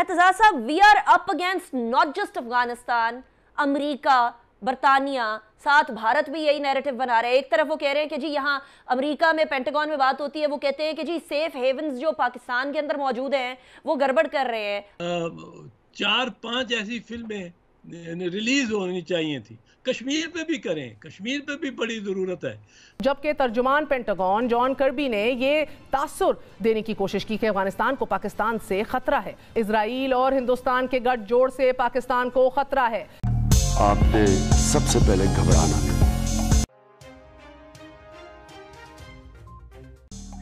एतजाज साहब we are up against not just Afghanistan America बरतानिया साथ भारत भी यही नैरेटिव बना रहे हैं एक तरफ वो कह रहे हैं कि जी यहाँ अमेरिका में पेंटागन में बात होती है वो कहते हैं कि जी सेफ हेवन जो पाकिस्तान के अंदर मौजूद हैं वो गड़बड़ कर रहे हैं चार पांच ऐसी फिल्में रिलीज होनी चाहिए थी कश्मीर पे भी करें कश्मीर पे भी बड़ी ज़रूरत है जबकि तर्जुमान पेंटागन जॉन कर्बी ने ये तासुर देने की कोशिश की कि अफगानिस्तान को पाकिस्तान से ख़तरा है इसराइल और हिंदुस्तान के गठजोड़ से पाकिस्तान को ख़तरा है आपने सबसे पहले घबराना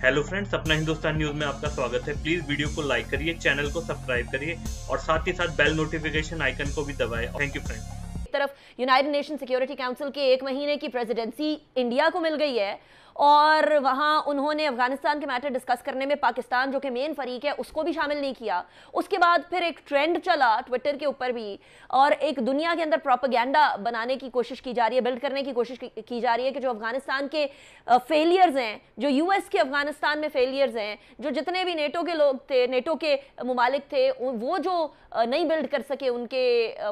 हेलो फ्रेंड्स अपना हिंदुस्तान न्यूज में आपका स्वागत है प्लीज वीडियो को लाइक करिए चैनल को सब्सक्राइब करिए और साथ ही साथ बेल नोटिफिकेशन आइकन को भी दबाए थैंक यू फ्रेंड्स तरफ यूनाइटेड नेशन सिक्योरिटी काउंसिल के एक महीने की प्रेसिडेंसी इंडिया को मिल गई है और वहाँ उन्होंने अफगानिस्तान के मैटर डिस्कस करने में पाकिस्तान जो कि मेन फरीक है उसको भी शामिल नहीं किया उसके बाद फिर एक ट्रेंड चला ट्विटर के ऊपर भी और एक दुनिया के अंदर प्रोपागैंडा बनाने की कोशिश की जा रही है बिल्ड करने की कोशिश की जा रही है कि जो अफगानिस्तान के फेलियर्स हैं जो यूएस के अफगानिस्तान में फेलियर्स हैं जो जितने भी नेटो के लोग थे नेटो के ममालिक थे वो जो नहीं बिल्ड कर सके उनके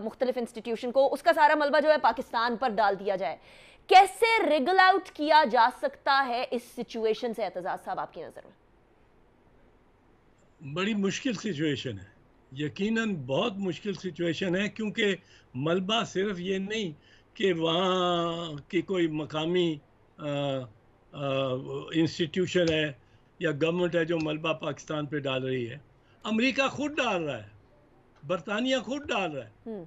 मुख्तलिफ इंस्टीट्यूशन को उसका सारा मलबा जो है पाकिस्तान पर डाल दिया जाए कैसे रिगल आउट किया जा सकता है इस सिचुएशन से एतजाज साहब आपकी नजर में बड़ी मुश्किल सिचुएशन है यकीनन बहुत मुश्किल सिचुएशन है क्योंकि मलबा सिर्फ ये नहीं कि वहाँ की कोई मकामी इंस्टीट्यूशन है या गवर्नमेंट है जो मलबा पाकिस्तान पे डाल रही है अमेरिका खुद डाल रहा है बरतानिया खुद डाल रहा है हम्म।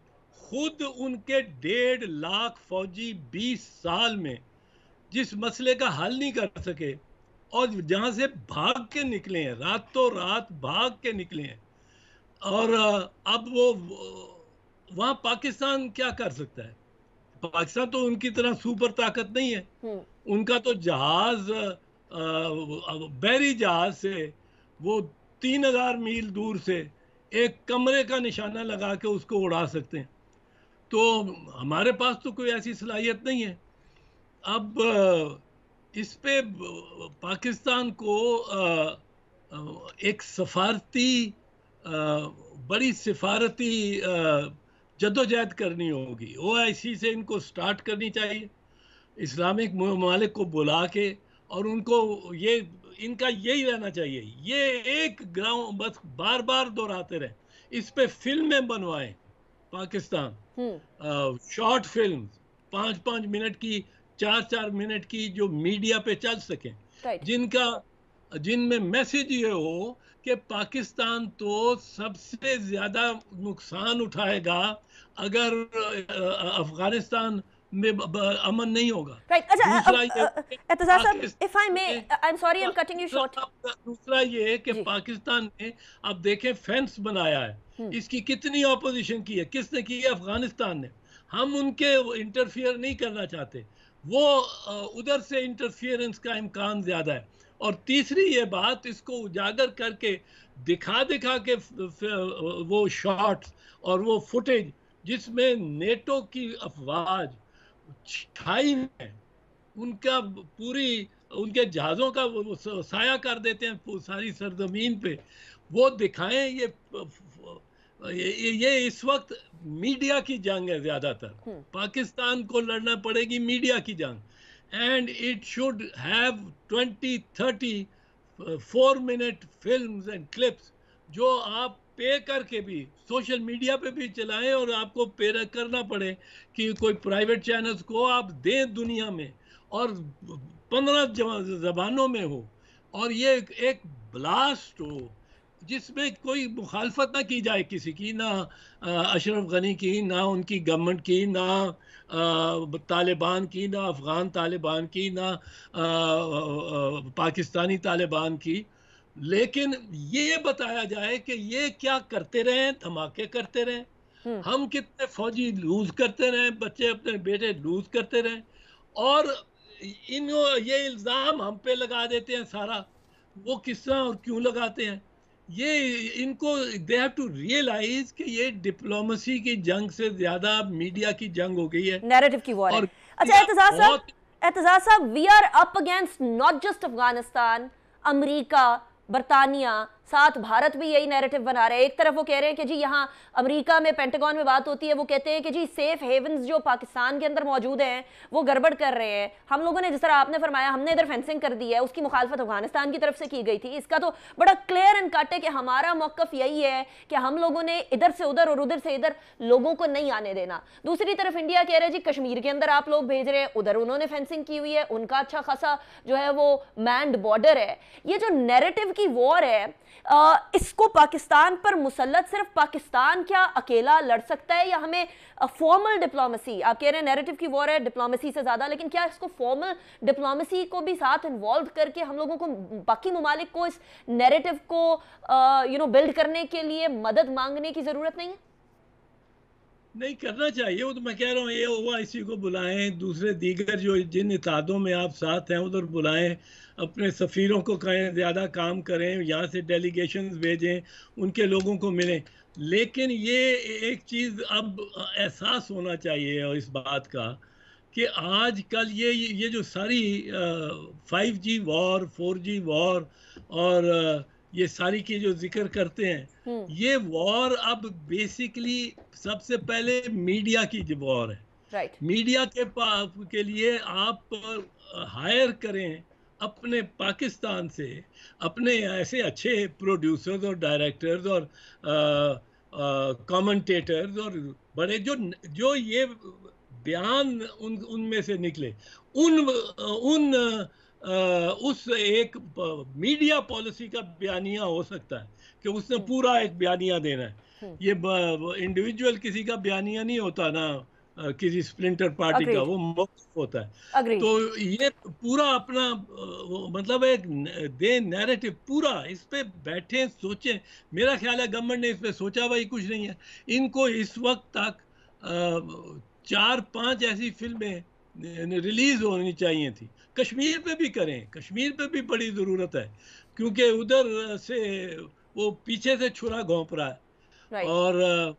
खुद उनके डेढ़ लाख फौजी बीस साल में जिस मसले का हल नहीं कर सके और जहां से भाग के निकले हैं रातों रात भाग के निकले हैं और अब वो वहाँ पाकिस्तान क्या कर सकता है पाकिस्तान तो उनकी तरह सुपर ताकत नहीं है हम्म। उनका तो जहाज बैरी जहाज से वो तीन हजार मील दूर से एक कमरे का निशाना लगा के उसको उड़ा सकते हैं तो हमारे पास तो कोई ऐसी सलाहियत नहीं है अब इस पे पाकिस्तान को एक सफारती बड़ी सिफारती जदोजहद करनी होगी ओ से इनको स्टार्ट करनी चाहिए इस्लामिक ममालिक को बुला के और उनको ये इनका यही रहना चाहिए ये एक ग्राउंड बस बार बार दोहराते रहें इस पे फिल्में बनवाएं पाकिस्तान शॉर्ट फिल्म पांच पाँच मिनट की चार चार मिनट की जो मीडिया पे चल सके जिनका जिनमें मैसेज ये हो कि पाकिस्तान तो सबसे ज़्यादा नुकसान उठाएगा अगर अफगानिस्तान में अमन नहीं होगा दूसरा ये कि पाकिस्तान ने अब देखें फेंस बनाया है हम्म। इसकी कितनी ऑपोजिशन की है किसने की है अफगानिस्तान ने हम उनके इंटरफियर नहीं करना चाहते वो उधर से इंटरफियरेंस का इम्कान ज़्यादा है और तीसरी ये बात इसको उजागर करके दिखा दिखा के वो शॉट्स और वो फुटेज जिसमें नेटो की अफवाज छाई है उनका पूरी उनके जहाज़ों का वो साया कर देते हैं सारी सरजमीन पे वो दिखाएं ये ये, ये इस वक्त मीडिया की जंग है ज्यादातर हम्म। पाकिस्तान को लड़ना पड़ेगी मीडिया की जंग and it should have 20 30 four minute films and clips जो आप पे करके भी सोशल मीडिया पे भी चलाएं और आपको पे करना पड़े कि कोई प्राइवेट चैनल्स को आप दें दुनिया में और पंद्रह जबानों में हो और ये एक ब्लास्ट हो जिसमें कोई मुखालफत ना की जाए किसी की ना अशरफ गनी की ना उनकी गवर्नमेंट की ना तालिबान की ना अफ़गान तालिबान की ना पाकिस्तानी तालिबान की लेकिन ये बताया जाए कि ये क्या करते रहें धमाके करते रहें हम्म। हम कितने फौजी लूज करते रहें बच्चे अपने बेटे लूज करते रहें और इन ये इल्ज़ाम हम पे लगा देते हैं सारा वो किस तरह और क्यों लगाते हैं ये इनको दे हैव टू रियलाइज कि ये डिप्लोमेसी की जंग से ज्यादा मीडिया की जंग हो गई है नैरेटिव की वॉर और अच्छा एतजाज साहब एतजाज साहब we are up against not just Afghanistan America बरतानिया साथ भारत भी यही नैरेटिव बना रहे हैं एक तरफ वो कह रहे हैं कि जी यहाँ अमेरिका में पेंटेगॉन में बात होती है वो कहते हैं कि जी सेफ हेवन जो पाकिस्तान के अंदर मौजूद हैं वो गड़बड़ कर रहे हैं हम लोगों ने जिस तरह आपने फरमाया हमने इधर फेंसिंग कर दी है उसकी मुखालफत अफगानिस्तान की तरफ से की गई थी इसका तो बड़ा क्लियर एंड कट है कि हमारा मौकफ यही है कि हम लोगों ने इधर से उधर और उधर से इधर लोगों को नहीं आने देना दूसरी तरफ इंडिया कह रहे हैं जी कश्मीर के अंदर आप लोग भेज रहे हैं उधर उन्होंने फेंसिंग की हुई है उनका अच्छा खासा जो है वो मैंड बॉर्डर है ये जो नेरेटिव की वॉर है आ, इसको पाकिस्तान पर मुसलत सिर्फ पाकिस्तान क्या अकेला लड़ सकता है या हमें फॉर्मल डिप्लोमेसी आप कह रहे हैं नैरेटिव की वॉर है डिप्लोमेसी से ज़्यादा लेकिन क्या इसको फॉर्मल डिप्लोमेसी को भी साथ इन्वॉल्व करके हम लोगों को बाकी ममालिक को इस नेरेटिव को यू नो बिल्ड करने के लिए मदद मांगने की ज़रूरत नहीं है नहीं करना चाहिए वो तो मैं कह रहा हूँ ये हुआ इसी को बुलाएं दूसरे दीगर जो जिन इतादों में आप साथ हैं उधर बुलाएं अपने सफ़ीरों को कहें ज़्यादा काम करें यहाँ से डेलीगेशन भेजें उनके लोगों को मिलें लेकिन ये एक चीज़ अब एहसास होना चाहिए और इस बात का कि आज कल ये ये जो सारी five G war four G war और आ, ये सारी की जो जिक्र करते हैं हम्म। ये वॉर अब बेसिकली सबसे पहले मीडिया की जो वॉर है right. मीडिया के पास के लिए आप हायर करें अपने पाकिस्तान से अपने ऐसे अच्छे प्रोड्यूसर्स और डायरेक्टर्स और कमेंटेटर्स और बड़े जो जो ये बयान उन उनमें से निकले उन उन उस एक मीडिया पॉलिसी का बयानिया हो सकता है कि उसने हम्म। पूरा एक बयानिया देना है हम्म। ये इंडिविजुअल किसी का बयानिया नहीं होता ना किसी स्प्रिंटर पार्टी का वो होता है Agreed. तो ये पूरा अपना मतलब एक दे नैरेटिव पूरा इस पे बैठे सोचें मेरा ख्याल है गवर्नमेंट ने इस पे सोचा भाई कुछ नहीं है इनको इस वक्त तक चार पांच ऐसी फिल्में रिलीज होनी चाहिए थी कश्मीर पे भी करें कश्मीर पे भी बड़ी ज़रूरत है क्योंकि उधर से वो पीछे से छुरा घोंप रहा है right. और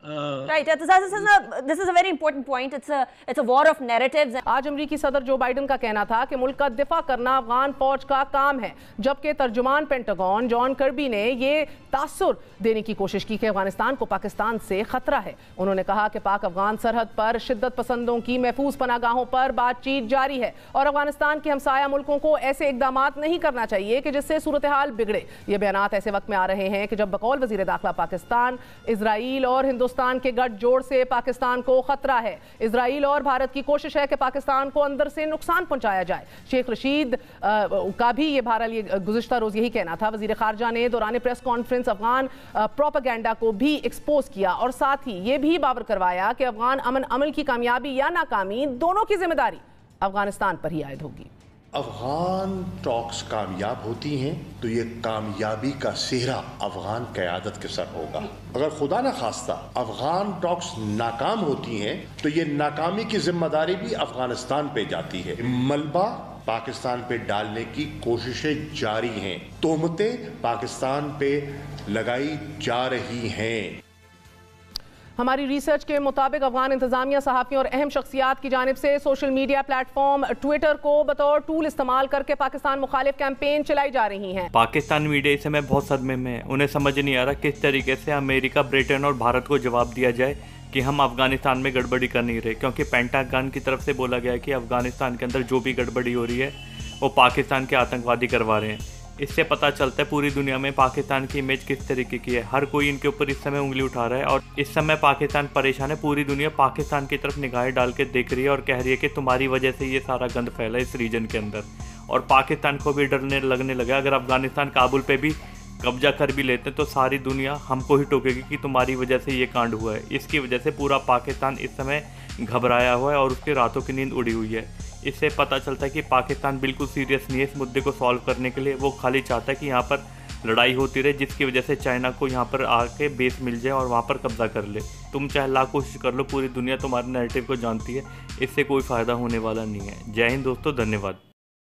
Uh, right. This is, this is a very important point. It's a it's a war of narratives. आज अमरीकी सदर जो बाइडन का कहना था कि मुल्क का दिफा करना अफगान फौज का काम है जबकि तर्जुमान पेंटागॉन जॉन कर्बी ने यह तासुर देने की कोशिश की कि अफगानिस्तान को पाकिस्तान से खतरा है उन्होंने कहा कि पाक अफगान सरहद पर शिद्दत पसंदों की महफूज पनागाहों पर बातचीत जारी है और अफगानिस्तान के हमसाया मुल्कों को ऐसे इकदाम नहीं करना चाहिए कि जिससे सूरत हाल बिगड़े ये बयान ऐसे वक्त में आ रहे हैं कि जब बकौल वजी दाखिला पाकिस्तान इसराइल और हिंदुस्तान हिंदुस्तान के गठजोड़ से पाकिस्तान को खतरा है इसराइल और भारत की कोशिश है कि पाकिस्तान को अंदर से नुकसान पहुंचाया जाए शेख रशीद आ, का भी ये बहरहाल गुजशत रोज यही कहना था वजीर खारजा ने दौरान प्रेस कॉन्फ्रेंस अफगान प्रोपागेंडा को भी एक्सपोज किया और साथ ही ये भी बाबर करवाया कि अफगान अमन अमल की कामयाबी या नाकामी दोनों की जिम्मेदारी अफगानिस्तान पर ही आयद होगी अफगान टॉक्स कामयाब होती हैं तो ये कामयाबी का सेहरा अफगान क्यादत के सर होगा अगर खुदा न खास्ता अफगान टॉक्स नाकाम होती हैं तो ये नाकामी की जिम्मेदारी भी अफगानिस्तान पे जाती है मलबा पाकिस्तान पे डालने की कोशिशें जारी हैं तोहमतें पाकिस्तान पे लगाई जा रही हैं हमारी रिसर्च के मुताबिक अफगान इंतजामिया सहाफ़ियों और अहम शख्सियात की जानब से सोशल मीडिया प्लेटफॉर्म ट्विटर को बतौर टूल इस्तेमाल करके पाकिस्तान मुखालिफ कैंपेन चलाई जा रही हैं पाकिस्तान मीडिया इस समय बहुत सदमे में है उन्हें समझ नहीं आ रहा किस तरीके से अमेरिका ब्रिटेन और भारत को जवाब दिया जाए कि हम अफगानिस्तान में गड़बड़ी कर नहीं रहे क्योंकि पेंटागन की तरफ से बोला गया कि अफगानिस्तान के अंदर जो भी गड़बड़ी हो रही है वो पाकिस्तान के आतंकवादी करवा रहे हैं इससे पता चलता है पूरी दुनिया में पाकिस्तान की इमेज किस तरीके की है हर कोई इनके ऊपर इस समय उंगली उठा रहा है और इस समय पाकिस्तान परेशान है पूरी दुनिया पाकिस्तान की तरफ निगाहें डाल के देख रही है और कह रही है कि तुम्हारी वजह से ये सारा गंद फैला है इस रीजन के अंदर और पाकिस्तान को भी डरने लगने लगा अगर अफगानिस्तान काबुल पर भी कब्जा कर भी लेते हैं तो सारी दुनिया हमको ही टोकेगी कि तुम्हारी वजह से ये कांड हुआ है इसकी वजह से पूरा पाकिस्तान इस समय घबराया हुआ है और उसके रातों की नींद उड़ी हुई है इससे पता चलता है कि पाकिस्तान बिल्कुल सीरियस नहीं है इस मुद्दे को सॉल्व करने के लिए वो खाली चाहता है कि यहाँ पर लड़ाई होती रहे जिसकी वजह से चाइना को यहाँ पर आके बेस मिल जाए और वहाँ पर कब्जा कर ले तुम चाहे लाख कोशिश कर लो पूरी दुनिया तुम्हारे नैरेटिव को जानती है इससे कोई फ़ायदा होने वाला नहीं है जय हिंद दोस्तों धन्यवाद